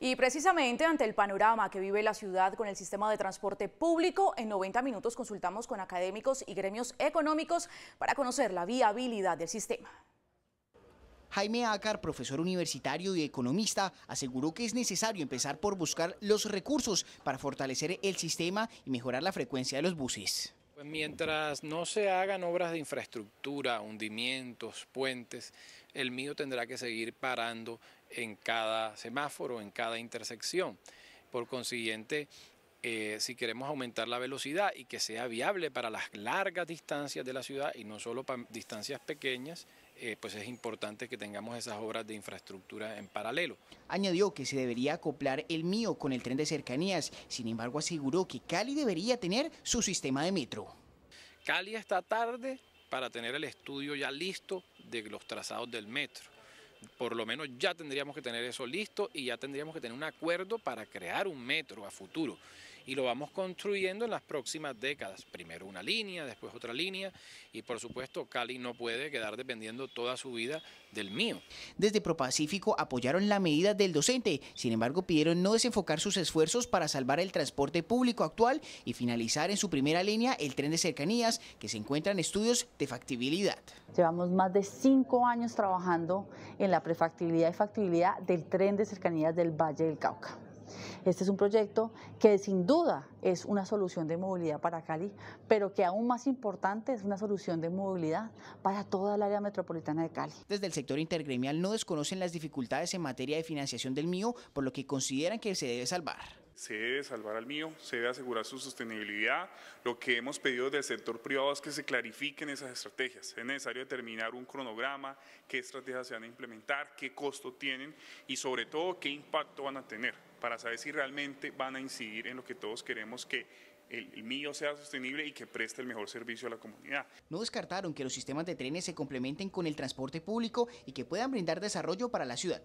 Y precisamente ante el panorama que vive la ciudad con el sistema de transporte público, en 90 minutos consultamos con académicos y gremios económicos para conocer la viabilidad del sistema. Jaime Acar, profesor universitario y economista, aseguró que es necesario empezar por buscar los recursos para fortalecer el sistema y mejorar la frecuencia de los buses. Pues mientras no se hagan obras de infraestructura, hundimientos, puentes, el mío tendrá que seguir parando en cada semáforo, en cada intersección. Por consiguiente, eh, si queremos aumentar la velocidad y que sea viable para las largas distancias de la ciudad y no solo para distancias pequeñas, eh, pues es importante que tengamos esas obras de infraestructura en paralelo. Añadió que se debería acoplar el mío con el tren de cercanías, sin embargo aseguró que Cali debería tener su sistema de metro. Cali está tarde para tener el estudio ya listo de los trazados del metro por lo menos ya tendríamos que tener eso listo y ya tendríamos que tener un acuerdo para crear un metro a futuro y lo vamos construyendo en las próximas décadas. Primero una línea, después otra línea y por supuesto Cali no puede quedar dependiendo toda su vida del mío. Desde Propacífico apoyaron la medida del docente, sin embargo pidieron no desenfocar sus esfuerzos para salvar el transporte público actual y finalizar en su primera línea el tren de cercanías que se encuentra en estudios de factibilidad. Llevamos más de cinco años trabajando en la prefactibilidad y factibilidad del tren de cercanías del Valle del Cauca. Este es un proyecto que sin duda es una solución de movilidad para Cali, pero que aún más importante es una solución de movilidad para toda el área metropolitana de Cali. Desde el sector intergremial no desconocen las dificultades en materia de financiación del mío, por lo que consideran que se debe salvar se debe salvar al mío, se debe asegurar su sostenibilidad. Lo que hemos pedido del sector privado es que se clarifiquen esas estrategias. Es necesario determinar un cronograma, qué estrategias se van a implementar, qué costo tienen y sobre todo qué impacto van a tener para saber si realmente van a incidir en lo que todos queremos que el, mío sea sostenible y que preste el mejor servicio a la comunidad. No descartaron que los sistemas de trenes se complementen con el transporte público y que puedan brindar desarrollo para la ciudad.